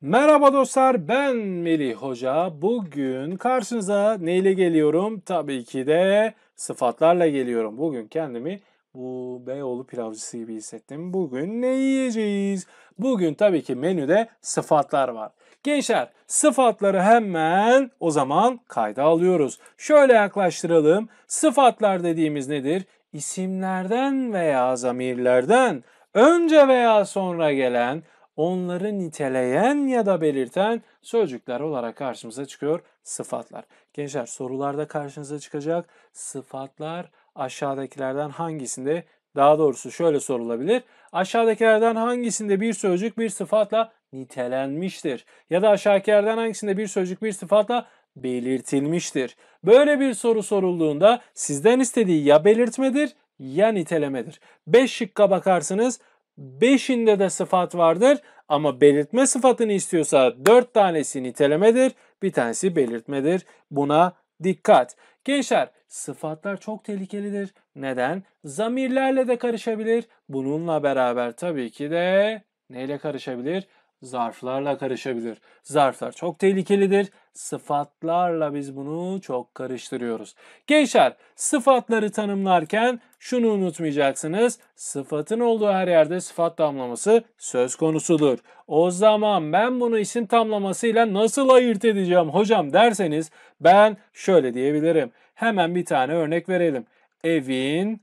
Merhaba dostlar ben Melih Hoca. Bugün karşınıza neyle geliyorum? Tabii ki de sıfatlarla geliyorum. Bugün kendimi bu Beyoğlu pilavcısı gibi hissettim. Bugün ne yiyeceğiz? Bugün tabii ki menüde sıfatlar var. Gençler sıfatları hemen o zaman kayda alıyoruz. Şöyle yaklaştıralım. Sıfatlar dediğimiz nedir? İsimlerden veya zamirlerden önce veya sonra gelen onları niteleyen ya da belirten sözcükler olarak karşımıza çıkıyor sıfatlar. Gençler sorularda karşınıza çıkacak sıfatlar aşağıdakilerden hangisinde daha doğrusu şöyle sorulabilir. Aşağıdakilerden hangisinde bir sözcük bir sıfatla nitelenmiştir? Ya da aşağıdakilerden hangisinde bir sözcük bir sıfatla belirtilmiştir? Böyle bir soru sorulduğunda sizden istediği ya belirtmedir ya nitelemedir. 5 şıkka bakarsınız Beşinde de sıfat vardır ama belirtme sıfatını istiyorsa dört tanesi nitelemedir, bir tanesi belirtmedir. Buna dikkat. Gençler sıfatlar çok tehlikelidir. Neden? Zamirlerle de karışabilir. Bununla beraber tabii ki de neyle karışabilir? zarflarla karışabilir. Zarflar çok tehlikelidir. Sıfatlarla biz bunu çok karıştırıyoruz. Gençler sıfatları tanımlarken şunu unutmayacaksınız. Sıfatın olduğu her yerde sıfat tamlaması söz konusudur. O zaman ben bunu isim tamlamasıyla nasıl ayırt edeceğim hocam derseniz ben şöyle diyebilirim. Hemen bir tane örnek verelim. Evin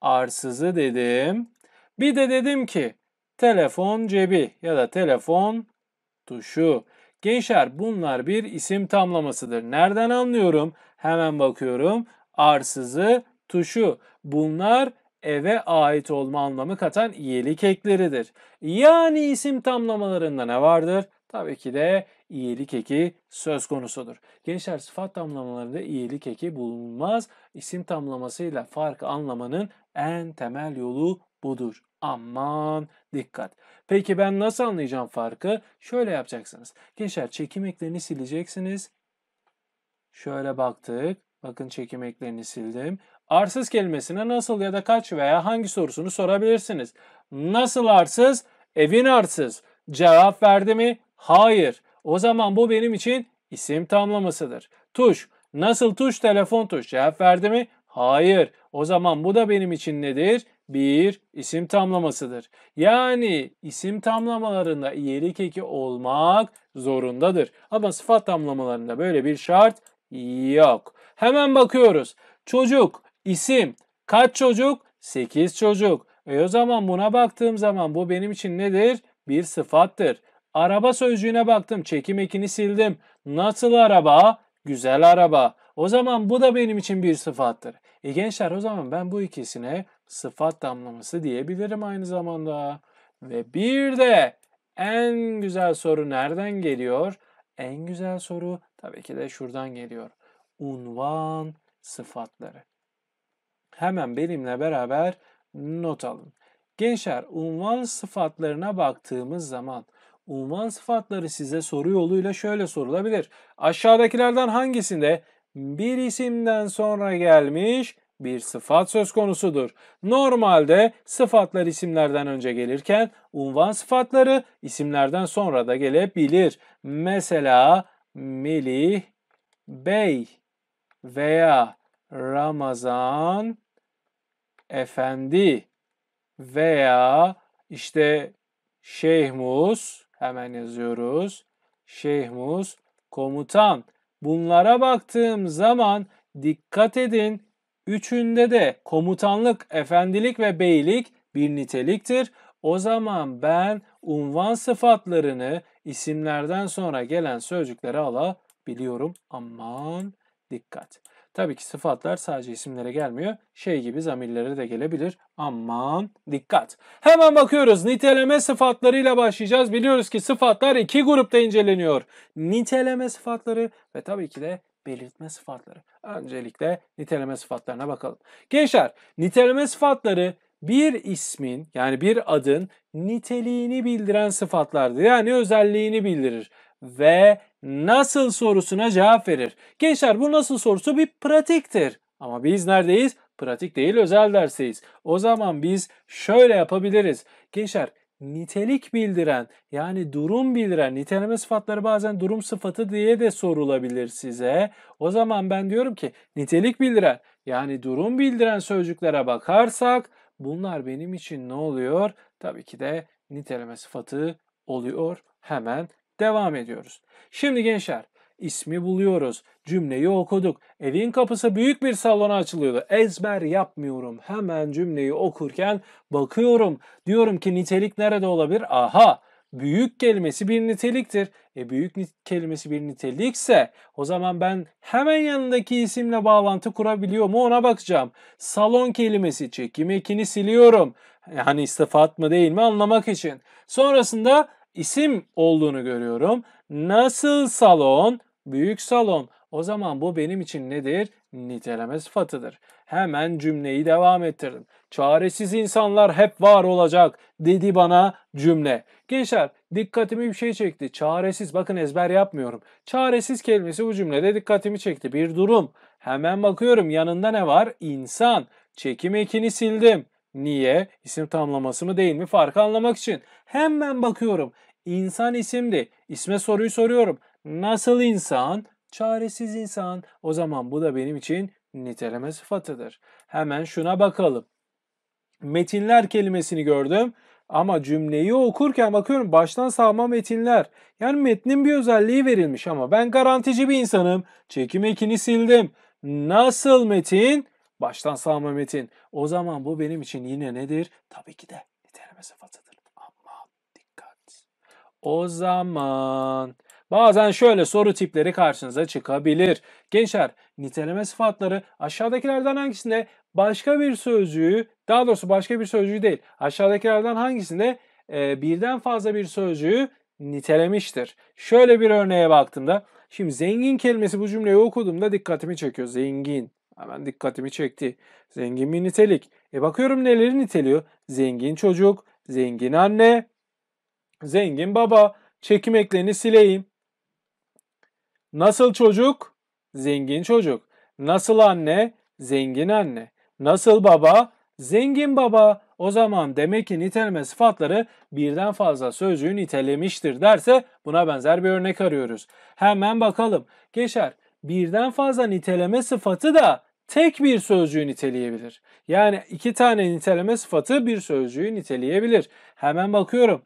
arsızı dedim. Bir de dedim ki telefon cebi ya da telefon tuşu. Gençler bunlar bir isim tamlamasıdır. Nereden anlıyorum? Hemen bakıyorum. Arsızı, tuşu. Bunlar eve ait olma anlamı katan iyilik ekleridir. Yani isim tamlamalarında ne vardır? Tabii ki de iyilik eki söz konusudur. Gençler sıfat tamlamalarında iyilik eki bulunmaz. İsim tamlamasıyla farkı anlamanın en temel yolu budur. Aman dikkat. Peki ben nasıl anlayacağım farkı? Şöyle yapacaksınız. Gençler çekim eklerini sileceksiniz. Şöyle baktık. Bakın çekim eklerini sildim. Arsız kelimesine nasıl ya da kaç veya hangi sorusunu sorabilirsiniz. Nasıl arsız? Evin arsız. Cevap verdi mi? Hayır. O zaman bu benim için isim tamlamasıdır. Tuş. Nasıl tuş? Telefon tuş. Cevap verdi mi? Hayır. O zaman bu da benim için nedir? bir isim tamlamasıdır. Yani isim tamlamalarında yeri keki olmak zorundadır. Ama sıfat tamlamalarında böyle bir şart yok. Hemen bakıyoruz. Çocuk, isim. Kaç çocuk? 8 çocuk. E o zaman buna baktığım zaman bu benim için nedir? Bir sıfattır. Araba sözcüğüne baktım. Çekim ekini sildim. Nasıl araba? Güzel araba. O zaman bu da benim için bir sıfattır. E gençler o zaman ben bu ikisine sıfat damlaması diyebilirim aynı zamanda. Ve bir de en güzel soru nereden geliyor? En güzel soru tabii ki de şuradan geliyor. Unvan sıfatları. Hemen benimle beraber not alın. Gençler unvan sıfatlarına baktığımız zaman unvan sıfatları size soru yoluyla şöyle sorulabilir. Aşağıdakilerden hangisinde bir isimden sonra gelmiş bir sıfat söz konusudur. Normalde sıfatlar isimlerden önce gelirken unvan sıfatları isimlerden sonra da gelebilir. Mesela Melih Bey veya Ramazan Efendi veya işte Şeyhmus hemen yazıyoruz. Şeyhmus komutan. Bunlara baktığım zaman dikkat edin Üçünde de komutanlık, efendilik ve beylik bir niteliktir. O zaman ben unvan sıfatlarını isimlerden sonra gelen sözcüklere alabiliyorum. Aman dikkat. Tabii ki sıfatlar sadece isimlere gelmiyor. Şey gibi zamirlere de gelebilir. Aman dikkat. Hemen bakıyoruz. Niteleme sıfatlarıyla başlayacağız. Biliyoruz ki sıfatlar iki grupta inceleniyor. Niteleme sıfatları ve tabii ki de belirtme sıfatları. Öncelikle niteleme sıfatlarına bakalım. Gençler niteleme sıfatları bir ismin yani bir adın niteliğini bildiren sıfatlardır. Yani özelliğini bildirir ve nasıl sorusuna cevap verir. Gençler bu nasıl sorusu bir pratiktir. Ama biz neredeyiz? Pratik değil özel dersteyiz. O zaman biz şöyle yapabiliriz. Gençler nitelik bildiren yani durum bildiren niteleme sıfatları bazen durum sıfatı diye de sorulabilir size. O zaman ben diyorum ki nitelik bildiren yani durum bildiren sözcüklere bakarsak bunlar benim için ne oluyor? Tabii ki de niteleme sıfatı oluyor. Hemen devam ediyoruz. Şimdi gençler ismi buluyoruz. Cümleyi okuduk. Evin kapısı büyük bir salona açılıyordu. Ezber yapmıyorum. Hemen cümleyi okurken bakıyorum. Diyorum ki nitelik nerede olabilir? Aha! büyük kelimesi bir niteliktir. E büyük nit kelimesi bir nitelikse o zaman ben hemen yanındaki isimle bağlantı kurabiliyor mu ona bakacağım. Salon kelimesi çekim ekini siliyorum. Yani istifat mı değil mi anlamak için. Sonrasında isim olduğunu görüyorum. Nasıl salon? Büyük salon. O zaman bu benim için nedir? Niteleme sıfatıdır. Hemen cümleyi devam ettirdim. Çaresiz insanlar hep var olacak dedi bana cümle. Gençler dikkatimi bir şey çekti. Çaresiz bakın ezber yapmıyorum. Çaresiz kelimesi bu cümlede dikkatimi çekti. Bir durum. Hemen bakıyorum yanında ne var? İnsan. Çekim ekini sildim. Niye? İsim tamlaması mı değil mi? Farkı anlamak için. Hemen bakıyorum. İnsan isimdi. İsme soruyu soruyorum. Nasıl insan? Çaresiz insan. O zaman bu da benim için niteleme sıfatıdır. Hemen şuna bakalım. Metinler kelimesini gördüm. Ama cümleyi okurken bakıyorum baştan sağma metinler. Yani metnin bir özelliği verilmiş ama ben garantici bir insanım. Çekim ekini sildim. Nasıl metin? Baştan sağma metin. O zaman bu benim için yine nedir? Tabii ki de niteleme sıfatıdır. Ama dikkat. O zaman Bazen şöyle soru tipleri karşınıza çıkabilir. Gençler niteleme sıfatları aşağıdakilerden hangisinde başka bir sözcüğü daha doğrusu başka bir sözcüğü değil aşağıdakilerden hangisinde e, birden fazla bir sözcüğü nitelemiştir. Şöyle bir örneğe baktığımda şimdi zengin kelimesi bu cümleyi okuduğumda dikkatimi çekiyor. Zengin hemen dikkatimi çekti. Zengin bir nitelik. E bakıyorum neleri niteliyor? Zengin çocuk, zengin anne, zengin baba, çekim ekleni sileyim. Nasıl çocuk? Zengin çocuk. Nasıl anne? Zengin anne. Nasıl baba? Zengin baba. O zaman demek ki niteleme sıfatları birden fazla sözcüğü nitelemiştir derse buna benzer bir örnek arıyoruz. Hemen bakalım. Geçer. Birden fazla niteleme sıfatı da tek bir sözcüğü niteleyebilir. Yani iki tane niteleme sıfatı bir sözcüğü niteleyebilir. Hemen bakıyorum.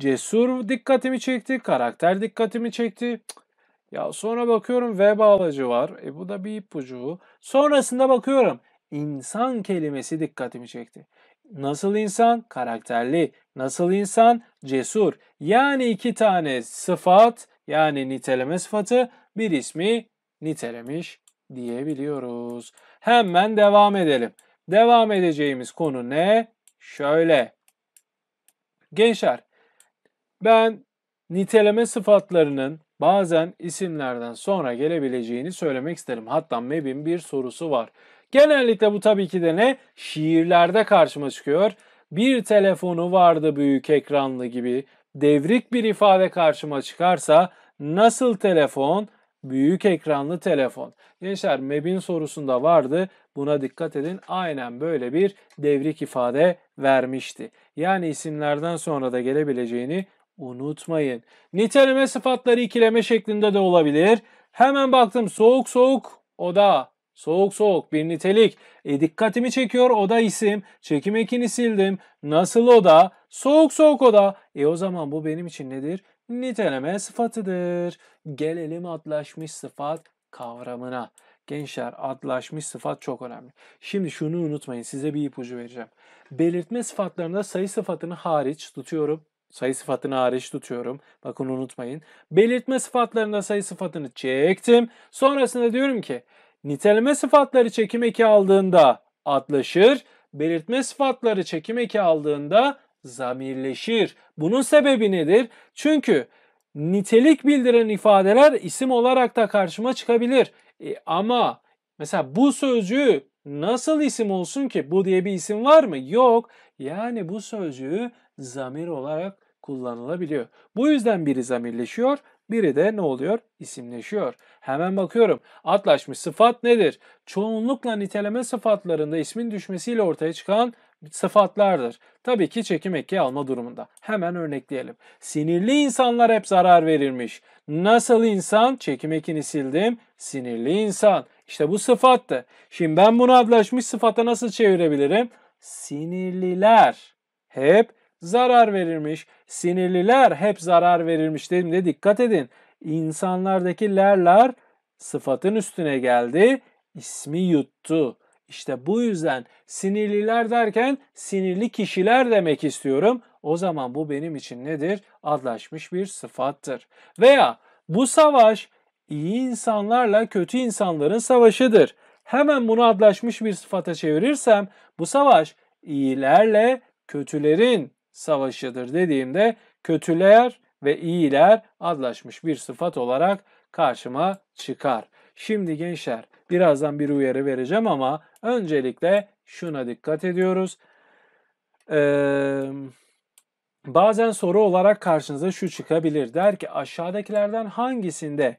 Cesur dikkatimi çekti, karakter dikkatimi çekti. Cık. Ya sonra bakıyorum ve bağlacı var. E bu da bir ipucu. Sonrasında bakıyorum insan kelimesi dikkatimi çekti. Nasıl insan? Karakterli. Nasıl insan? Cesur. Yani iki tane sıfat yani niteleme sıfatı bir ismi nitelemiş diyebiliyoruz. Hemen devam edelim. Devam edeceğimiz konu ne? Şöyle. Gençler ben niteleme sıfatlarının bazen isimlerden sonra gelebileceğini söylemek isterim. Hatta MEB'in bir sorusu var. Genellikle bu tabii ki de ne? Şiirlerde karşıma çıkıyor. Bir telefonu vardı büyük ekranlı gibi devrik bir ifade karşıma çıkarsa nasıl telefon? Büyük ekranlı telefon. Gençler MEB'in sorusunda vardı. Buna dikkat edin. Aynen böyle bir devrik ifade vermişti. Yani isimlerden sonra da gelebileceğini unutmayın. Niteleme sıfatları ikileme şeklinde de olabilir. Hemen baktım soğuk soğuk oda. Soğuk soğuk bir nitelik. E dikkatimi çekiyor oda isim. Çekim ekini sildim. Nasıl oda? Soğuk soğuk oda. E o zaman bu benim için nedir? Niteleme sıfatıdır. Gelelim adlaşmış sıfat kavramına. Gençler adlaşmış sıfat çok önemli. Şimdi şunu unutmayın size bir ipucu vereceğim. Belirtme sıfatlarında sayı sıfatını hariç tutuyorum sayı sıfatını hariç tutuyorum. Bakın unutmayın. Belirtme sıfatlarında sayı sıfatını çektim. Sonrasında diyorum ki niteleme sıfatları çekim eki aldığında adlaşır. Belirtme sıfatları çekim eki aldığında zamirleşir. Bunun sebebi nedir? Çünkü nitelik bildiren ifadeler isim olarak da karşıma çıkabilir. E, ama mesela bu sözcüğü nasıl isim olsun ki? Bu diye bir isim var mı? Yok. Yani bu sözcüğü zamir olarak kullanılabiliyor. Bu yüzden biri zamirleşiyor, biri de ne oluyor? İsimleşiyor. Hemen bakıyorum. Atlaşmış sıfat nedir? Çoğunlukla niteleme sıfatlarında ismin düşmesiyle ortaya çıkan sıfatlardır. Tabii ki çekim eki alma durumunda. Hemen örnekleyelim. Sinirli insanlar hep zarar verirmiş. Nasıl insan? Çekim ekini sildim. Sinirli insan. İşte bu sıfattı. Şimdi ben bunu adlaşmış sıfata nasıl çevirebilirim? Sinirliler hep zarar verirmiş. Sinirliler hep zarar verirmiş dedim de dikkat edin. İnsanlardaki lerler sıfatın üstüne geldi. ismi yuttu. İşte bu yüzden sinirliler derken sinirli kişiler demek istiyorum. O zaman bu benim için nedir? Adlaşmış bir sıfattır. Veya bu savaş iyi insanlarla kötü insanların savaşıdır. Hemen bunu adlaşmış bir sıfata çevirirsem bu savaş iyilerle kötülerin savaşıdır dediğimde kötüler ve iyiler adlaşmış bir sıfat olarak karşıma çıkar. Şimdi gençler birazdan bir uyarı vereceğim ama öncelikle şuna dikkat ediyoruz. Ee, bazen soru olarak karşınıza şu çıkabilir. Der ki aşağıdakilerden hangisinde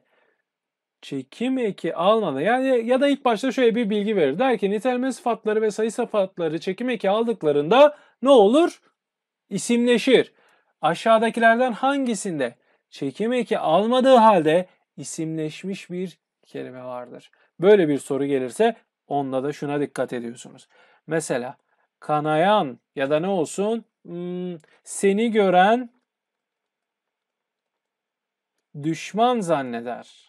çekim eki almadı? yani ya da ilk başta şöyle bir bilgi verir. Der ki niteleme sıfatları ve sayı sıfatları çekim eki aldıklarında ne olur? isimleşir. Aşağıdakilerden hangisinde çekim eki almadığı halde isimleşmiş bir kelime vardır? Böyle bir soru gelirse onda da şuna dikkat ediyorsunuz. Mesela kanayan ya da ne olsun hmm, seni gören düşman zanneder.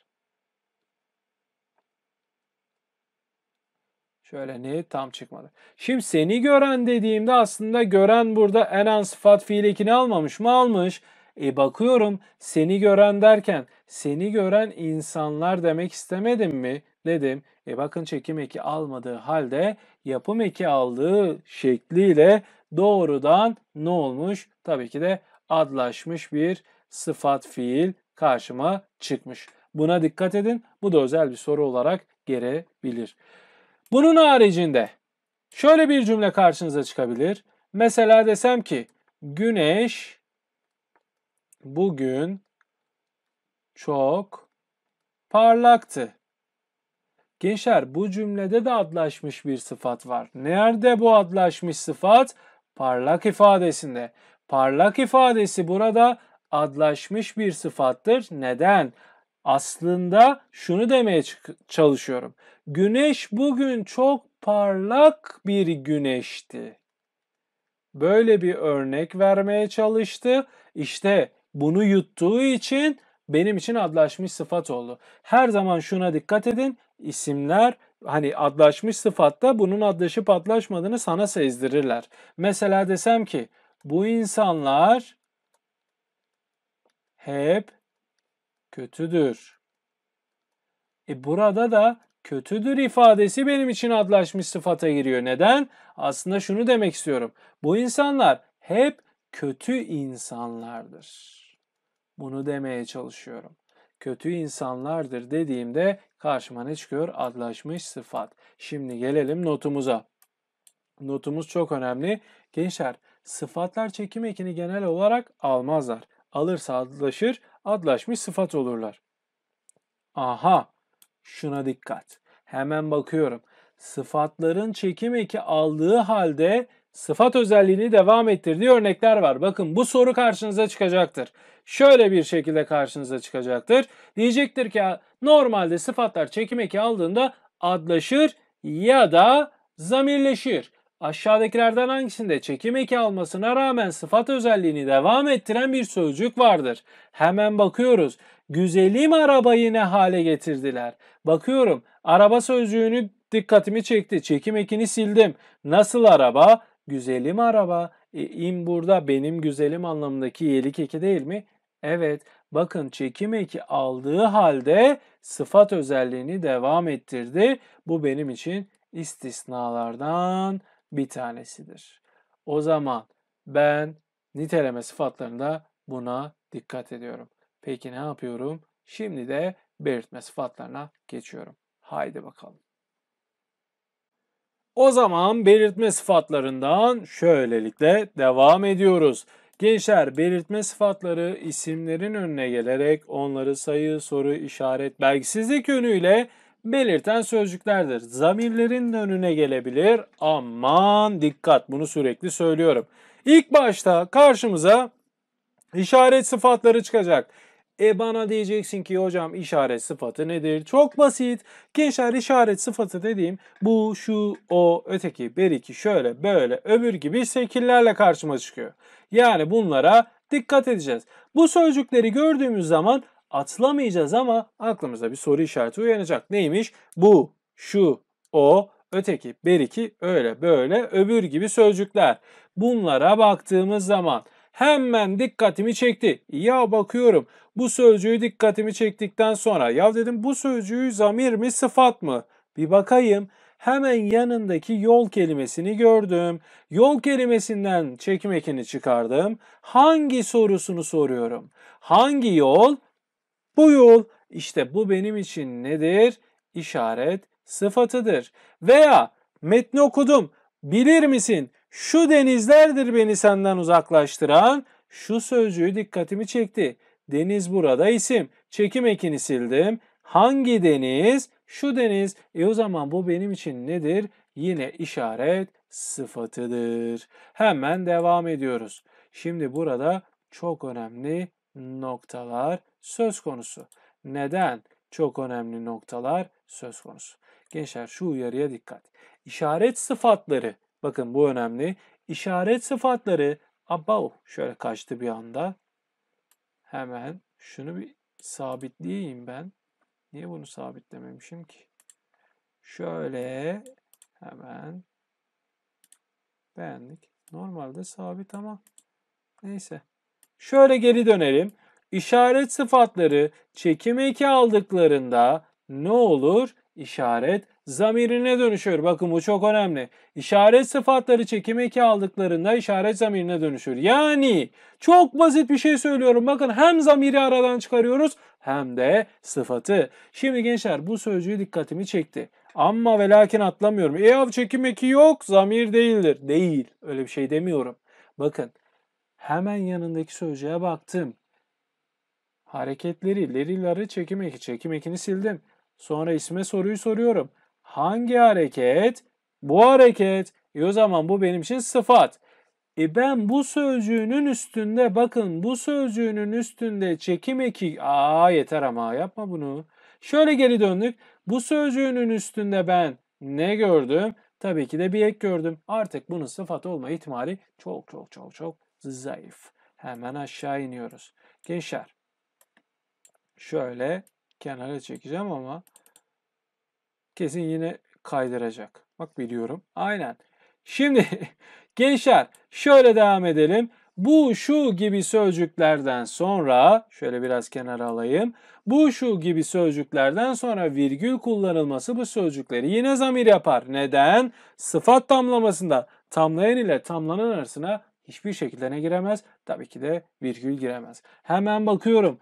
Şöyle ne tam çıkmadı. Şimdi seni gören dediğimde aslında gören burada en enen sıfat fiil almamış mı almış. E bakıyorum seni gören derken seni gören insanlar demek istemedim mi dedim. E bakın çekim eki almadığı halde yapım eki aldığı şekliyle doğrudan ne olmuş? Tabii ki de adlaşmış bir sıfat fiil karşıma çıkmış. Buna dikkat edin. Bu da özel bir soru olarak gelebilir. Bunun haricinde şöyle bir cümle karşınıza çıkabilir. Mesela desem ki güneş bugün çok parlaktı. Gençler bu cümlede de adlaşmış bir sıfat var. Nerede bu adlaşmış sıfat? Parlak ifadesinde. Parlak ifadesi burada adlaşmış bir sıfattır. Neden? Aslında şunu demeye çalışıyorum. Güneş bugün çok parlak bir güneşti. Böyle bir örnek vermeye çalıştı. İşte bunu yuttuğu için benim için adlaşmış sıfat oldu. Her zaman şuna dikkat edin. İsimler hani adlaşmış sıfatta bunun adlaşıp adlaşmadığını sana sezdirirler. Mesela desem ki bu insanlar hep kötüdür. E burada da kötüdür ifadesi benim için adlaşmış sıfata giriyor. Neden? Aslında şunu demek istiyorum. Bu insanlar hep kötü insanlardır. Bunu demeye çalışıyorum. Kötü insanlardır dediğimde karşıma ne çıkıyor? Adlaşmış sıfat. Şimdi gelelim notumuza. Notumuz çok önemli. Gençler sıfatlar çekim ekini genel olarak almazlar. Alırsa adlaşır, adlaşmış sıfat olurlar. Aha şuna dikkat. Hemen bakıyorum. Sıfatların çekim eki aldığı halde sıfat özelliğini devam ettirdiği örnekler var. Bakın bu soru karşınıza çıkacaktır. Şöyle bir şekilde karşınıza çıkacaktır. Diyecektir ki normalde sıfatlar çekim eki aldığında adlaşır ya da zamirleşir. Aşağıdakilerden hangisinde çekim eki almasına rağmen sıfat özelliğini devam ettiren bir sözcük vardır? Hemen bakıyoruz. Güzelim arabayı ne hale getirdiler? Bakıyorum. Araba sözcüğünü dikkatimi çekti. Çekim ekini sildim. Nasıl araba? Güzelim araba. E, im burada benim güzelim anlamındaki yelik eki değil mi? Evet. Bakın çekim eki aldığı halde sıfat özelliğini devam ettirdi. Bu benim için istisnalardan bir tanesidir. O zaman ben niteleme sıfatlarında buna dikkat ediyorum. Peki ne yapıyorum? Şimdi de belirtme sıfatlarına geçiyorum. Haydi bakalım. O zaman belirtme sıfatlarından şöylelikle devam ediyoruz. Gençler belirtme sıfatları isimlerin önüne gelerek onları sayı, soru, işaret, belgisizlik yönüyle belirten sözcüklerdir. Zamirlerin de önüne gelebilir. Aman dikkat bunu sürekli söylüyorum. İlk başta karşımıza işaret sıfatları çıkacak. E bana diyeceksin ki hocam işaret sıfatı nedir? Çok basit. Gençler işaret sıfatı dediğim bu, şu, o, öteki, beriki, şöyle, böyle, öbür gibi şekillerle karşıma çıkıyor. Yani bunlara dikkat edeceğiz. Bu sözcükleri gördüğümüz zaman atlamayacağız ama aklımızda bir soru işareti uyanacak. Neymiş? Bu, şu, o, öteki, beriki, öyle, böyle, öbür gibi sözcükler. Bunlara baktığımız zaman hemen dikkatimi çekti. Ya bakıyorum bu sözcüğü dikkatimi çektikten sonra ya dedim bu sözcüğü zamir mi sıfat mı? Bir bakayım hemen yanındaki yol kelimesini gördüm. Yol kelimesinden çekmekini çıkardım. Hangi sorusunu soruyorum? Hangi yol? Bu yol işte bu benim için nedir? İşaret sıfatıdır. Veya metni okudum. Bilir misin? Şu denizlerdir beni senden uzaklaştıran. Şu sözcüğü dikkatimi çekti. Deniz burada isim. Çekim ekini sildim. Hangi deniz? Şu deniz. E o zaman bu benim için nedir? Yine işaret sıfatıdır. Hemen devam ediyoruz. Şimdi burada çok önemli noktalar söz konusu. Neden? Çok önemli noktalar söz konusu. Gençler şu uyarıya dikkat. İşaret sıfatları, bakın bu önemli. İşaret sıfatları above şöyle kaçtı bir anda. Hemen şunu bir sabitleyeyim ben. Niye bunu sabitlememişim ki? Şöyle hemen beğendik. Normalde sabit ama neyse. Şöyle geri dönelim. İşaret sıfatları çekim eki aldıklarında ne olur? İşaret zamirine dönüşür. Bakın bu çok önemli. İşaret sıfatları çekim eki aldıklarında işaret zamirine dönüşür. Yani çok basit bir şey söylüyorum. Bakın hem zamiri aradan çıkarıyoruz hem de sıfatı. Şimdi gençler bu sözcüğü dikkatimi çekti. Ama ve lakin atlamıyorum. E av çekim eki yok zamir değildir. Değil. Öyle bir şey demiyorum. Bakın hemen yanındaki sözcüğe baktım. Hareketleri leriları çekim eki çekim ekini sildim. Sonra isme soruyu soruyorum. Hangi hareket? Bu hareket. E o zaman bu benim için sıfat. E ben bu sözcüğünün üstünde bakın bu sözcüğünün üstünde çekim eki. Aa yeter ama yapma bunu. Şöyle geri döndük. Bu sözcüğünün üstünde ben ne gördüm? Tabii ki de bir ek gördüm. Artık bunun sıfat olma ihtimali çok çok çok çok zayıf. Hemen aşağı iniyoruz. Gençler şöyle kenara çekeceğim ama kesin yine kaydıracak. Bak biliyorum. Aynen. Şimdi gençler şöyle devam edelim. Bu şu gibi sözcüklerden sonra şöyle biraz kenara alayım. Bu şu gibi sözcüklerden sonra virgül kullanılması bu sözcükleri yine zamir yapar. Neden? Sıfat tamlamasında tamlayan ile tamlanan arasına hiçbir şekilde ne giremez? Tabii ki de virgül giremez. Hemen bakıyorum.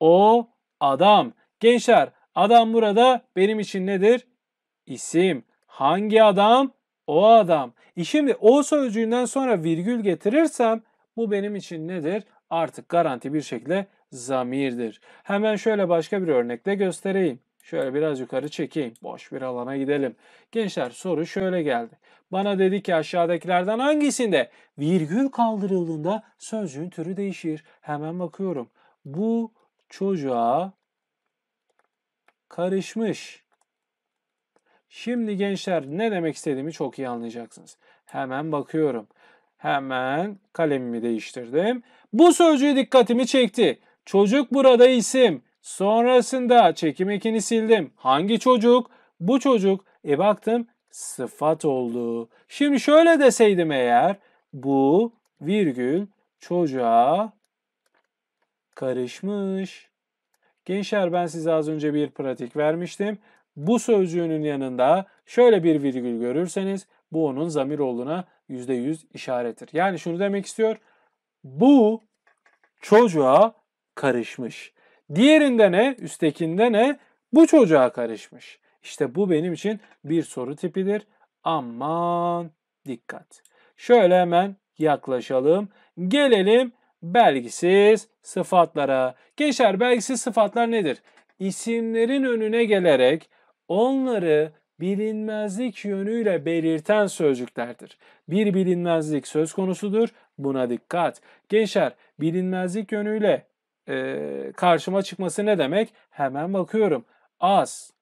O adam. Gençler adam burada benim için nedir? İsim. Hangi adam? O adam. E şimdi o sözcüğünden sonra virgül getirirsem bu benim için nedir? Artık garanti bir şekilde zamirdir. Hemen şöyle başka bir örnekle göstereyim. Şöyle biraz yukarı çekeyim. Boş bir alana gidelim. Gençler soru şöyle geldi. Bana dedi ki aşağıdakilerden hangisinde virgül kaldırıldığında sözcüğün türü değişir? Hemen bakıyorum. Bu çocuğa karışmış. Şimdi gençler ne demek istediğimi çok iyi anlayacaksınız. Hemen bakıyorum. Hemen kalemimi değiştirdim. Bu sözcüğü dikkatimi çekti. Çocuk burada isim. Sonrasında çekim ekini sildim. Hangi çocuk? Bu çocuk. E baktım sıfat oldu. Şimdi şöyle deseydim eğer bu virgül çocuğa karışmış. Gençler ben size az önce bir pratik vermiştim. Bu sözcüğünün yanında şöyle bir virgül görürseniz bu onun zamir olduğuna %100 işarettir. Yani şunu demek istiyor. Bu çocuğa karışmış. Diğerinde ne? Üsttekinde ne? Bu çocuğa karışmış. İşte bu benim için bir soru tipidir. Aman dikkat. Şöyle hemen yaklaşalım. Gelelim belgisiz sıfatlara. Geçer belgisiz sıfatlar nedir? İsimlerin önüne gelerek onları bilinmezlik yönüyle belirten sözcüklerdir. Bir bilinmezlik söz konusudur. Buna dikkat. Geçer bilinmezlik yönüyle e, karşıma çıkması ne demek? Hemen bakıyorum. Az,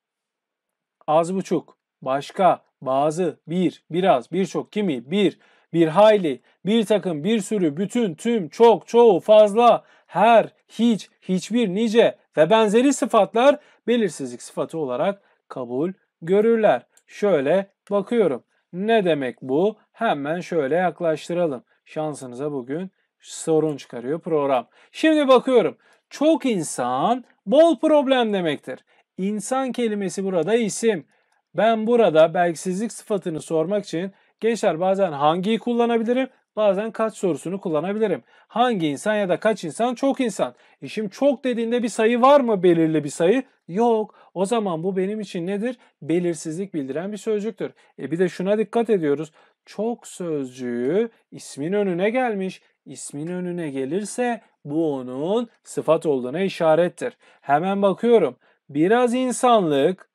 az buçuk, başka, bazı, bir, biraz, birçok, kimi, bir, bir hayli, bir takım, bir sürü, bütün, tüm, çok, çoğu, fazla, her, hiç, hiçbir, nice ve benzeri sıfatlar belirsizlik sıfatı olarak kabul görürler. Şöyle bakıyorum. Ne demek bu? Hemen şöyle yaklaştıralım. Şansınıza bugün sorun çıkarıyor program. Şimdi bakıyorum. Çok insan bol problem demektir. İnsan kelimesi burada isim. Ben burada belgesizlik sıfatını sormak için Gençler bazen hangiyi kullanabilirim? Bazen kaç sorusunu kullanabilirim. Hangi insan ya da kaç insan? Çok insan. İşim çok dediğinde bir sayı var mı belirli bir sayı? Yok. O zaman bu benim için nedir? Belirsizlik bildiren bir sözcüktür. E bir de şuna dikkat ediyoruz. Çok sözcüğü ismin önüne gelmiş. İsmin önüne gelirse bu onun sıfat olduğuna işarettir. Hemen bakıyorum. Biraz insanlık,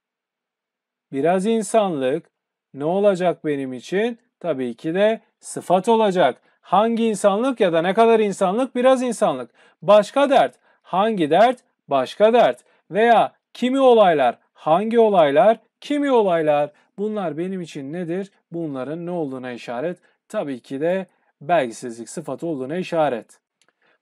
biraz insanlık, ne olacak benim için? Tabii ki de sıfat olacak. Hangi insanlık ya da ne kadar insanlık? Biraz insanlık. Başka dert. Hangi dert? Başka dert. Veya kimi olaylar? Hangi olaylar? Kimi olaylar? Bunlar benim için nedir? Bunların ne olduğuna işaret. Tabii ki de belgisizlik sıfatı olduğuna işaret.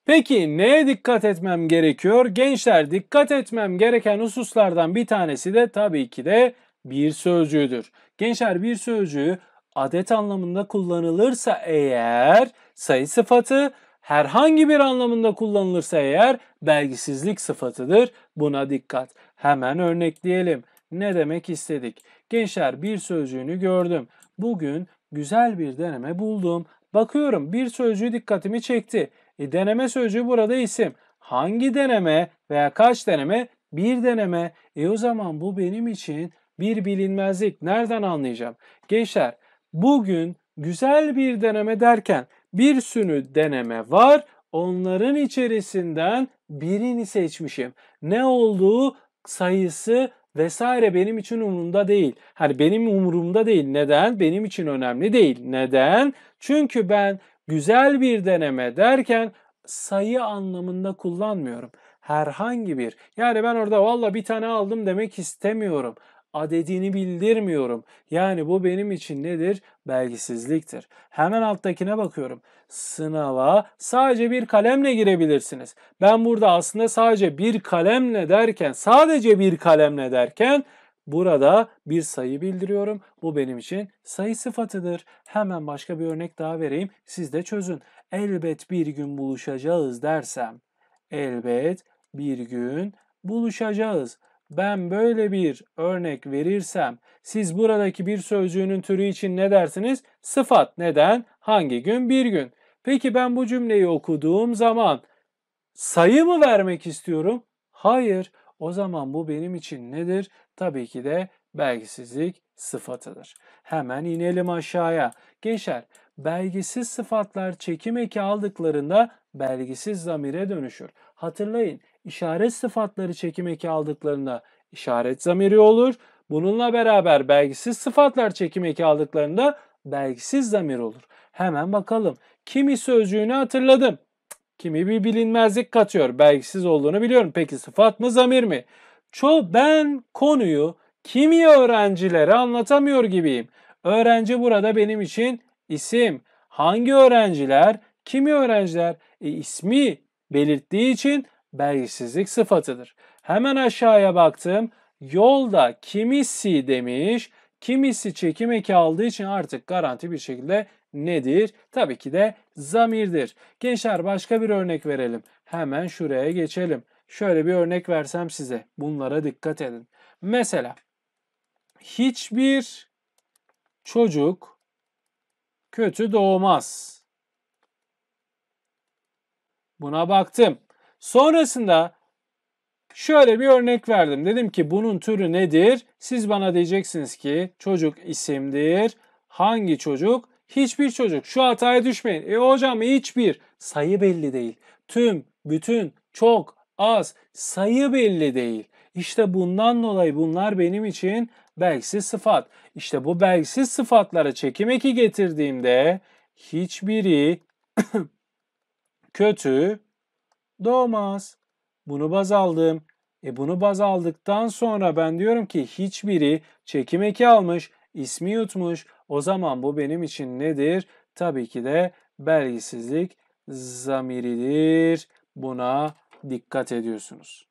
Peki neye dikkat etmem gerekiyor? Gençler dikkat etmem gereken hususlardan bir tanesi de tabii ki de bir sözcüğüdür. Gençler bir sözcüğü adet anlamında kullanılırsa eğer sayı sıfatı herhangi bir anlamında kullanılırsa eğer belgisizlik sıfatıdır. Buna dikkat. Hemen örnekleyelim. Ne demek istedik? Gençler bir sözcüğünü gördüm. Bugün güzel bir deneme buldum. Bakıyorum bir sözcüğü dikkatimi çekti. E, deneme sözcüğü burada isim. Hangi deneme veya kaç deneme? Bir deneme. E o zaman bu benim için bir bilinmezlik. Nereden anlayacağım? Gençler bugün güzel bir deneme derken bir sürü deneme var. Onların içerisinden birini seçmişim. Ne olduğu, sayısı vesaire benim için umurumda değil. Hani benim umurumda değil. Neden? Benim için önemli değil. Neden? Çünkü ben güzel bir deneme derken sayı anlamında kullanmıyorum. Herhangi bir. Yani ben orada valla bir tane aldım demek istemiyorum adedini bildirmiyorum. Yani bu benim için nedir? Belgisizliktir. Hemen alttakine bakıyorum. Sınava sadece bir kalemle girebilirsiniz. Ben burada aslında sadece bir kalemle derken, sadece bir kalemle derken Burada bir sayı bildiriyorum. Bu benim için sayı sıfatıdır. Hemen başka bir örnek daha vereyim. Siz de çözün. Elbet bir gün buluşacağız dersem. Elbet bir gün buluşacağız ben böyle bir örnek verirsem siz buradaki bir sözcüğünün türü için ne dersiniz? Sıfat. Neden? Hangi gün? Bir gün. Peki ben bu cümleyi okuduğum zaman sayı mı vermek istiyorum? Hayır. O zaman bu benim için nedir? Tabii ki de belgisizlik sıfatıdır. Hemen inelim aşağıya. Geçer. belgisiz sıfatlar çekim eki aldıklarında belgisiz zamire dönüşür. Hatırlayın işaret sıfatları çekim eki aldıklarında işaret zamiri olur. Bununla beraber belgisiz sıfatlar çekim eki aldıklarında belgisiz zamir olur. Hemen bakalım. Kimi sözcüğünü hatırladım. Kimi bir bilinmezlik katıyor. Belgisiz olduğunu biliyorum. Peki sıfat mı zamir mi? Ço ben konuyu kimi öğrencilere anlatamıyor gibiyim. Öğrenci burada benim için isim. Hangi öğrenciler? Kimi öğrenciler? E, ismi belirttiği için belsizlik sıfatıdır. Hemen aşağıya baktım. Yolda kimisi demiş, kimisi çekim eki aldığı için artık garanti bir şekilde nedir? Tabii ki de zamirdir. Gençler başka bir örnek verelim. Hemen şuraya geçelim. Şöyle bir örnek versem size. Bunlara dikkat edin. Mesela hiçbir çocuk kötü doğmaz. Buna baktım. Sonrasında şöyle bir örnek verdim. Dedim ki bunun türü nedir? Siz bana diyeceksiniz ki çocuk isimdir. Hangi çocuk? Hiçbir çocuk. Şu hataya düşmeyin. E hocam hiçbir. Sayı belli değil. Tüm, bütün, çok, az. Sayı belli değil. İşte bundan dolayı bunlar benim için belgsiz sıfat. İşte bu belgsiz sıfatlara çekim eki getirdiğimde hiçbiri kötü, doğmaz. Bunu baz aldım. E bunu baz aldıktan sonra ben diyorum ki hiçbiri çekim eki almış, ismi yutmuş. O zaman bu benim için nedir? Tabii ki de belgisizlik zamiridir. Buna dikkat ediyorsunuz.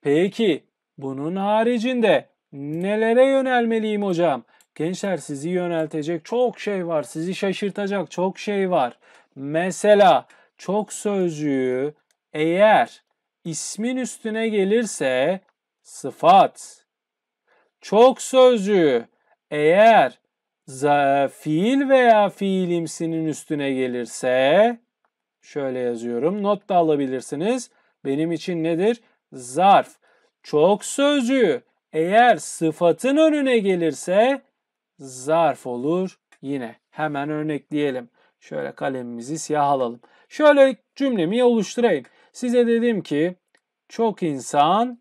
Peki bunun haricinde nelere yönelmeliyim hocam? Gençler sizi yöneltecek çok şey var. Sizi şaşırtacak çok şey var. Mesela çok sözcüğü eğer ismin üstüne gelirse sıfat. Çok sözcüğü eğer fiil veya fiilimsinin üstüne gelirse şöyle yazıyorum. Not da alabilirsiniz. Benim için nedir? Zarf. Çok sözcüğü eğer sıfatın önüne gelirse zarf olur yine. Hemen örnekleyelim. Şöyle kalemimizi siyah alalım. Şöyle cümlemi oluşturayım. Size dedim ki çok insan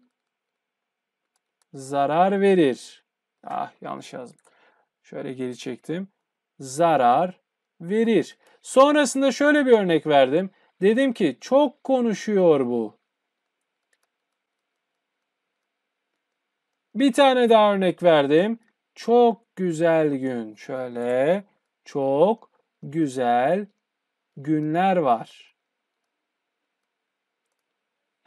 zarar verir. Ah yanlış yazdım. Şöyle geri çektim. Zarar verir. Sonrasında şöyle bir örnek verdim. Dedim ki çok konuşuyor bu. Bir tane daha örnek verdim. Çok güzel gün. Şöyle çok güzel günler var.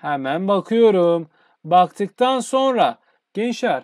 Hemen bakıyorum. Baktıktan sonra gençler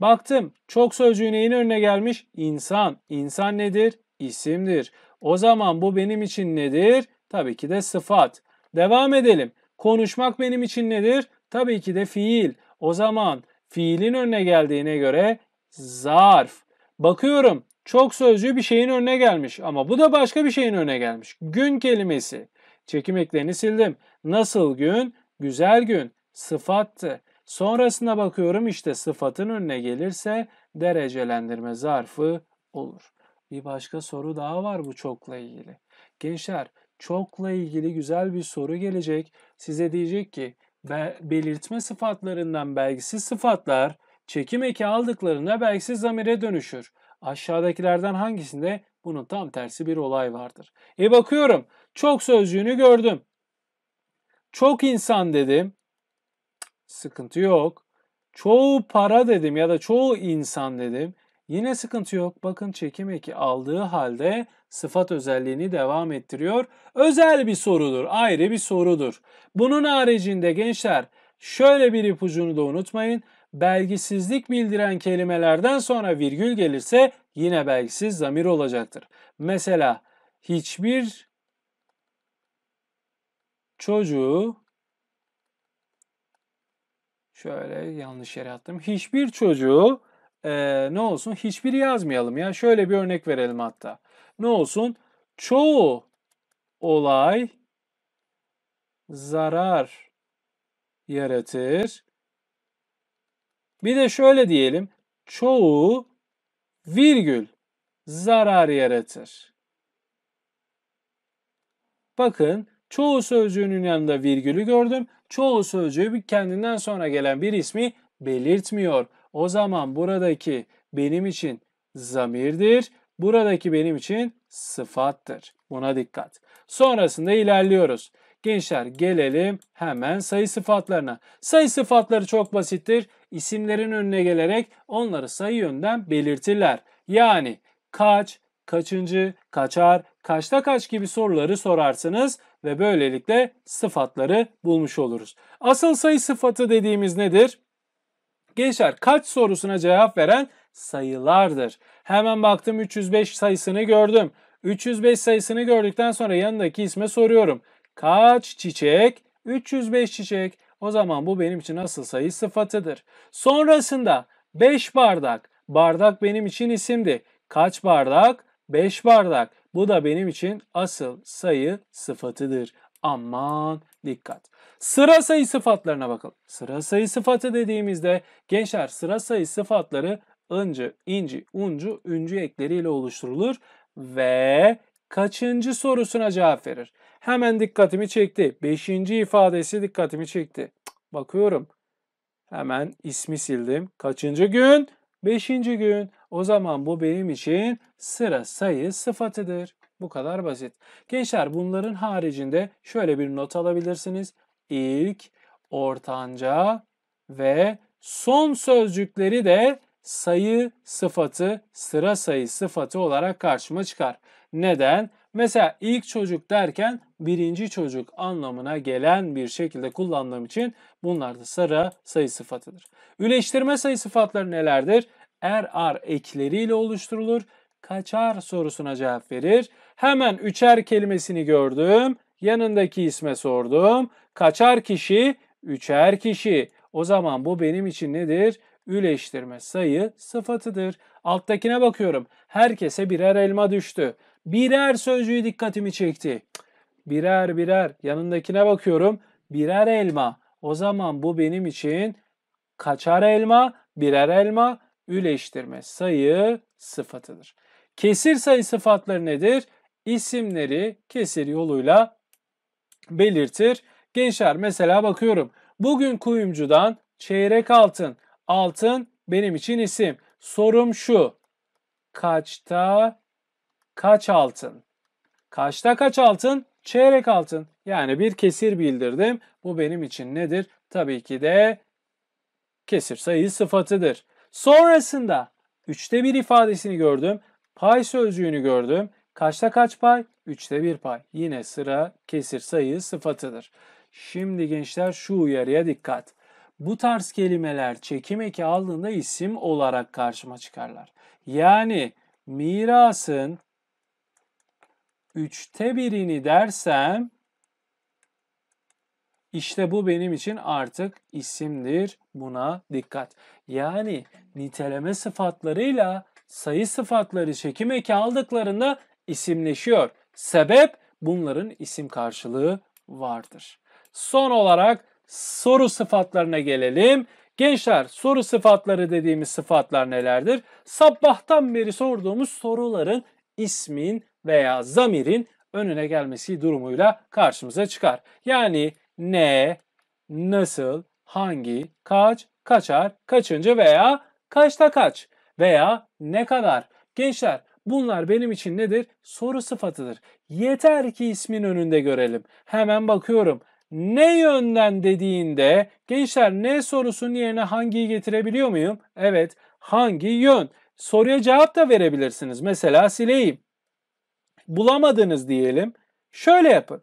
baktım çok sözcüğü neyin önüne gelmiş? İnsan. İnsan nedir? İsimdir. O zaman bu benim için nedir? Tabii ki de sıfat. Devam edelim. Konuşmak benim için nedir? Tabii ki de fiil. O zaman fiilin önüne geldiğine göre zarf. Bakıyorum çok sözcüğü bir şeyin önüne gelmiş ama bu da başka bir şeyin önüne gelmiş. Gün kelimesi. Çekim eklerini sildim. Nasıl gün? güzel gün sıfattı. Sonrasına bakıyorum işte sıfatın önüne gelirse derecelendirme zarfı olur. Bir başka soru daha var bu çokla ilgili. Gençler çokla ilgili güzel bir soru gelecek. Size diyecek ki belirtme sıfatlarından belgisiz sıfatlar çekim eki aldıklarında belgisiz zamire dönüşür. Aşağıdakilerden hangisinde bunun tam tersi bir olay vardır? E bakıyorum çok sözcüğünü gördüm. Çok insan dedim. Sıkıntı yok. Çoğu para dedim ya da çoğu insan dedim. Yine sıkıntı yok. Bakın çekim eki aldığı halde sıfat özelliğini devam ettiriyor. Özel bir sorudur, ayrı bir sorudur. Bunun haricinde gençler şöyle bir ipucunu da unutmayın. Belgisizlik bildiren kelimelerden sonra virgül gelirse yine belgisiz zamir olacaktır. Mesela hiçbir çocuğu şöyle yanlış yere attım. Hiçbir çocuğu e, ne olsun hiçbir yazmayalım ya. Şöyle bir örnek verelim hatta. Ne olsun? Çoğu olay zarar yaratır. Bir de şöyle diyelim. Çoğu virgül zarar yaratır. Bakın Çoğu sözcüğünün yanında virgülü gördüm. Çoğu sözcüğü kendinden sonra gelen bir ismi belirtmiyor. O zaman buradaki benim için zamirdir. Buradaki benim için sıfattır. Buna dikkat. Sonrasında ilerliyoruz. Gençler gelelim hemen sayı sıfatlarına. Sayı sıfatları çok basittir. İsimlerin önüne gelerek onları sayı yönden belirtirler. Yani kaç, kaçıncı, kaçar, kaçta kaç gibi soruları sorarsınız ve böylelikle sıfatları bulmuş oluruz. Asıl sayı sıfatı dediğimiz nedir? Gençler kaç sorusuna cevap veren sayılardır. Hemen baktım 305 sayısını gördüm. 305 sayısını gördükten sonra yanındaki isme soruyorum. Kaç çiçek? 305 çiçek. O zaman bu benim için asıl sayı sıfatıdır. Sonrasında 5 bardak. Bardak benim için isimdi. Kaç bardak? 5 bardak. Bu da benim için asıl sayı sıfatıdır. Aman dikkat. Sıra sayı sıfatlarına bakalım. Sıra sayı sıfatı dediğimizde gençler sıra sayı sıfatları ıncı, inci, uncu, üncü ekleriyle oluşturulur ve kaçıncı sorusuna cevap verir. Hemen dikkatimi çekti. Beşinci ifadesi dikkatimi çekti. Bakıyorum. Hemen ismi sildim. Kaçıncı gün? Beşinci gün. O zaman bu benim için sıra sayı sıfatıdır. Bu kadar basit. Gençler bunların haricinde şöyle bir not alabilirsiniz. İlk, ortanca ve son sözcükleri de sayı sıfatı, sıra sayı sıfatı olarak karşıma çıkar. Neden? Mesela ilk çocuk derken birinci çocuk anlamına gelen bir şekilde kullandığım için bunlar da sıra sayı sıfatıdır. Üleştirme sayı sıfatları nelerdir? er ar ekleriyle oluşturulur. Kaçar sorusuna cevap verir. Hemen üçer kelimesini gördüm. Yanındaki isme sordum. Kaçar kişi, üçer kişi. O zaman bu benim için nedir? Üleştirme sayı sıfatıdır. Alttakine bakıyorum. Herkese birer elma düştü. Birer sözcüğü dikkatimi çekti. Birer birer. Yanındakine bakıyorum. Birer elma. O zaman bu benim için kaçar elma, birer elma, üleştirme sayı sıfatıdır. Kesir sayı sıfatları nedir? İsimleri kesir yoluyla belirtir. Gençler mesela bakıyorum. Bugün kuyumcudan çeyrek altın. Altın benim için isim. Sorum şu. Kaçta kaç altın? Kaçta kaç altın? Çeyrek altın. Yani bir kesir bildirdim. Bu benim için nedir? Tabii ki de kesir sayı sıfatıdır. Sonrasında 3'te 1 ifadesini gördüm. Pay sözcüğünü gördüm. Kaçta kaç pay? 3'te 1 pay. Yine sıra kesir sayı sıfatıdır. Şimdi gençler şu uyarıya dikkat. Bu tarz kelimeler çekim eki aldığında isim olarak karşıma çıkarlar. Yani mirasın üçte birini dersem işte bu benim için artık isimdir. Buna dikkat. Yani niteleme sıfatlarıyla sayı sıfatları çekim eki aldıklarında isimleşiyor. Sebep bunların isim karşılığı vardır. Son olarak soru sıfatlarına gelelim. Gençler soru sıfatları dediğimiz sıfatlar nelerdir? Sabahtan beri sorduğumuz soruların ismin veya zamirin önüne gelmesi durumuyla karşımıza çıkar. Yani ne, nasıl, hangi, kaç, kaçar, kaçıncı veya kaçta kaç veya ne kadar. Gençler bunlar benim için nedir? Soru sıfatıdır. Yeter ki ismin önünde görelim. Hemen bakıyorum. Ne yönden dediğinde gençler ne sorusunun yerine hangiyi getirebiliyor muyum? Evet hangi yön? Soruya cevap da verebilirsiniz. Mesela sileyim. Bulamadınız diyelim. Şöyle yapın.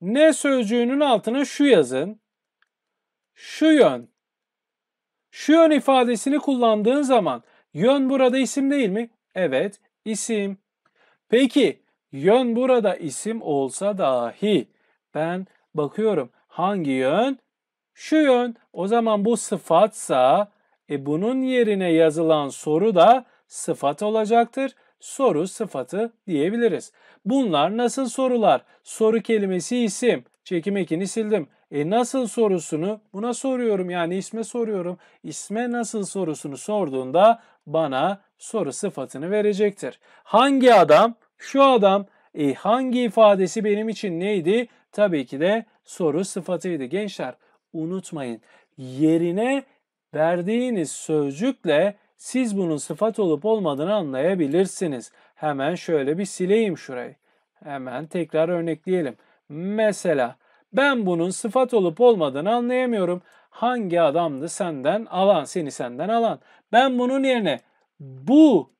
Ne sözcüğünün altına şu yazın. Şu yön. Şu yön ifadesini kullandığın zaman yön burada isim değil mi? Evet, isim. Peki yön burada isim olsa dahi ben bakıyorum hangi yön? Şu yön. O zaman bu sıfatsa e bunun yerine yazılan soru da sıfat olacaktır soru sıfatı diyebiliriz. Bunlar nasıl sorular? Soru kelimesi isim. Çekim ekini sildim. E nasıl sorusunu buna soruyorum yani isme soruyorum. İsme nasıl sorusunu sorduğunda bana soru sıfatını verecektir. Hangi adam? Şu adam. E hangi ifadesi benim için neydi? Tabii ki de soru sıfatıydı. Gençler unutmayın yerine verdiğiniz sözcükle siz bunun sıfat olup olmadığını anlayabilirsiniz. Hemen şöyle bir sileyim şurayı. Hemen tekrar örnekleyelim. Mesela ben bunun sıfat olup olmadığını anlayamıyorum. Hangi adamdı senden alan, seni senden alan? Ben bunun yerine bu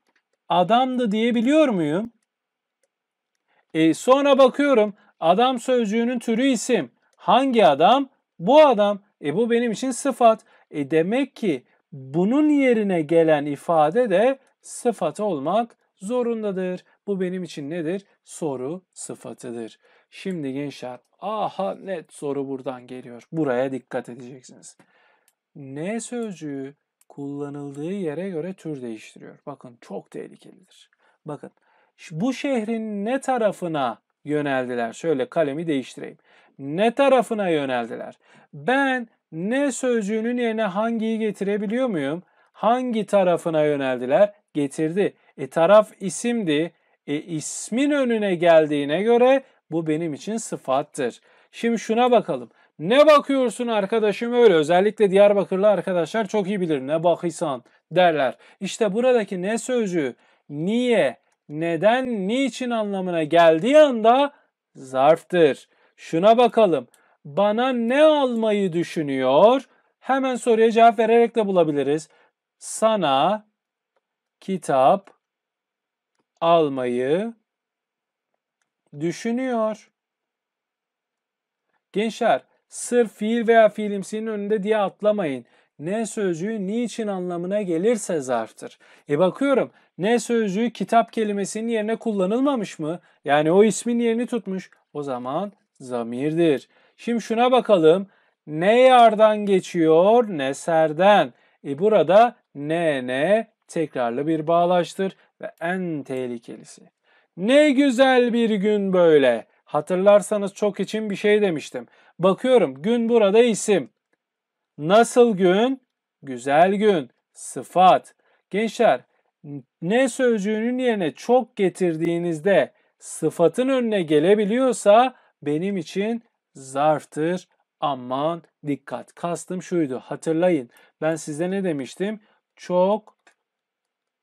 adamdı diyebiliyor muyum? E, sonra bakıyorum adam sözcüğünün türü isim. Hangi adam? Bu adam. E bu benim için sıfat. E demek ki bunun yerine gelen ifade de sıfat olmak zorundadır. Bu benim için nedir? Soru sıfatıdır. Şimdi gençler aha net soru buradan geliyor. Buraya dikkat edeceksiniz. Ne sözcüğü kullanıldığı yere göre tür değiştiriyor. Bakın çok tehlikelidir. Bakın bu şehrin ne tarafına yöneldiler? Şöyle kalemi değiştireyim. Ne tarafına yöneldiler? Ben ne sözcüğünün yerine hangiyi getirebiliyor muyum? Hangi tarafına yöneldiler? Getirdi. E taraf isimdi. E ismin önüne geldiğine göre bu benim için sıfattır. Şimdi şuna bakalım. Ne bakıyorsun arkadaşım öyle. Özellikle Diyarbakırlı arkadaşlar çok iyi bilir ne bakıysan derler. İşte buradaki ne sözcüğü niye, neden, niçin anlamına geldiği anda zarftır. Şuna bakalım bana ne almayı düşünüyor? Hemen soruya cevap vererek de bulabiliriz. Sana kitap almayı düşünüyor. Gençler sırf fiil veya fiilimsinin önünde diye atlamayın. Ne sözcüğü niçin anlamına gelirse zarftır. E bakıyorum ne sözcüğü kitap kelimesinin yerine kullanılmamış mı? Yani o ismin yerini tutmuş. O zaman zamirdir. Şimdi şuna bakalım. Ne yardan geçiyor ne serden. E burada ne ne tekrarlı bir bağlaçtır ve en tehlikelisi. Ne güzel bir gün böyle. Hatırlarsanız çok için bir şey demiştim. Bakıyorum gün burada isim. Nasıl gün? Güzel gün. Sıfat. Gençler ne sözcüğünün yerine çok getirdiğinizde sıfatın önüne gelebiliyorsa benim için zarftır. Aman dikkat. Kastım şuydu. Hatırlayın. Ben size ne demiştim? Çok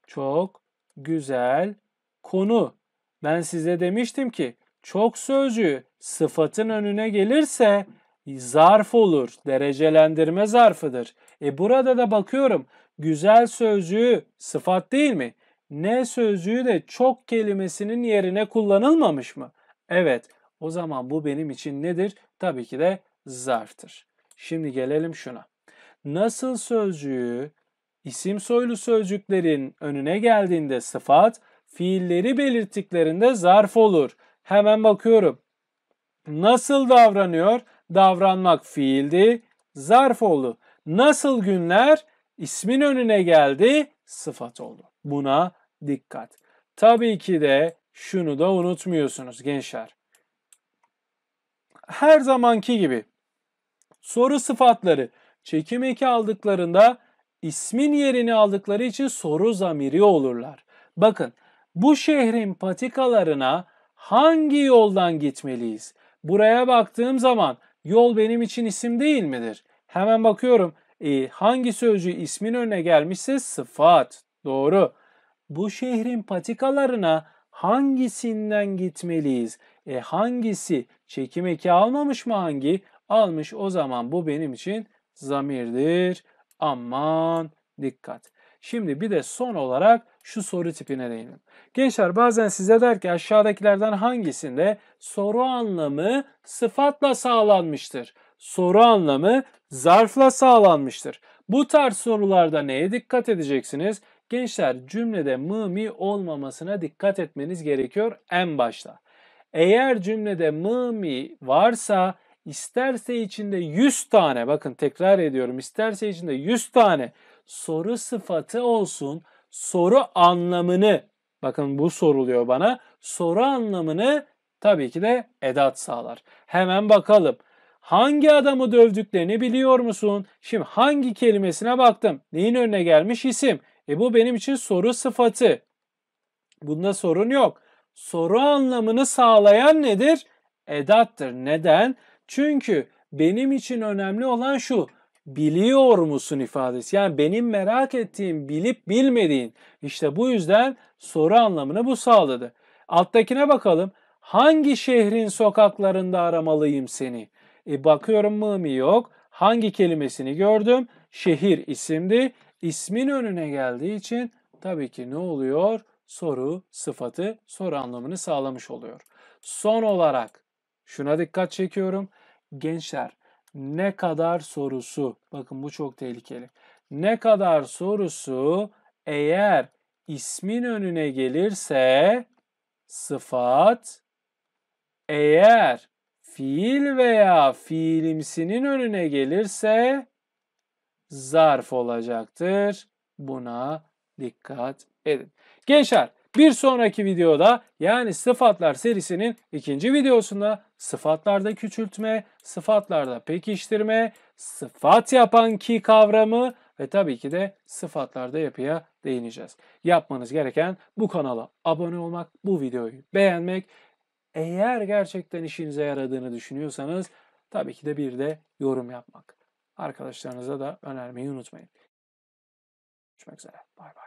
çok güzel konu. Ben size demiştim ki çok sözcüğü sıfatın önüne gelirse zarf olur. Derecelendirme zarfıdır. E burada da bakıyorum güzel sözcüğü sıfat değil mi? Ne sözcüğü de çok kelimesinin yerine kullanılmamış mı? Evet. O zaman bu benim için nedir? Tabii ki de zarftır. Şimdi gelelim şuna. Nasıl sözcüğü isim soylu sözcüklerin önüne geldiğinde sıfat, fiilleri belirttiklerinde zarf olur. Hemen bakıyorum. Nasıl davranıyor? Davranmak fiildi, zarf oldu. Nasıl günler? İsmin önüne geldi, sıfat oldu. Buna dikkat. Tabii ki de şunu da unutmuyorsunuz gençler her zamanki gibi soru sıfatları çekim eki aldıklarında ismin yerini aldıkları için soru zamiri olurlar. Bakın bu şehrin patikalarına hangi yoldan gitmeliyiz? Buraya baktığım zaman yol benim için isim değil midir? Hemen bakıyorum e, hangi sözcü ismin önüne gelmişse sıfat. Doğru. Bu şehrin patikalarına hangisinden gitmeliyiz? E, hangisi Çekim eki almamış mı hangi? Almış o zaman bu benim için zamirdir. Aman dikkat. Şimdi bir de son olarak şu soru tipine değinelim. Gençler bazen size der ki aşağıdakilerden hangisinde soru anlamı sıfatla sağlanmıştır? Soru anlamı zarfla sağlanmıştır. Bu tarz sorularda neye dikkat edeceksiniz? Gençler cümlede mı mi olmamasına dikkat etmeniz gerekiyor en başta. Eğer cümlede mı mi varsa isterse içinde 100 tane bakın tekrar ediyorum isterse içinde 100 tane soru sıfatı olsun soru anlamını bakın bu soruluyor bana soru anlamını tabii ki de edat sağlar. Hemen bakalım. Hangi adamı dövdüklerini biliyor musun? Şimdi hangi kelimesine baktım? Neyin önüne gelmiş isim? E bu benim için soru sıfatı. Bunda sorun yok soru anlamını sağlayan nedir? Edattır. Neden? Çünkü benim için önemli olan şu biliyor musun ifadesi. Yani benim merak ettiğim, bilip bilmediğin. İşte bu yüzden soru anlamını bu sağladı. Alttakine bakalım. Hangi şehrin sokaklarında aramalıyım seni? E bakıyorum mı yok. Hangi kelimesini gördüm? Şehir isimdi. İsmin önüne geldiği için tabii ki ne oluyor? soru sıfatı soru anlamını sağlamış oluyor. Son olarak şuna dikkat çekiyorum. Gençler ne kadar sorusu bakın bu çok tehlikeli. Ne kadar sorusu eğer ismin önüne gelirse sıfat eğer fiil veya fiilimsinin önüne gelirse zarf olacaktır. Buna dikkat edin. Gençler bir sonraki videoda yani sıfatlar serisinin ikinci videosunda sıfatlarda küçültme, sıfatlarda pekiştirme, sıfat yapan ki kavramı ve tabii ki de sıfatlarda yapıya değineceğiz. Yapmanız gereken bu kanala abone olmak, bu videoyu beğenmek. Eğer gerçekten işinize yaradığını düşünüyorsanız tabii ki de bir de yorum yapmak. Arkadaşlarınıza da önermeyi unutmayın. Görüşmek üzere. Bay bay.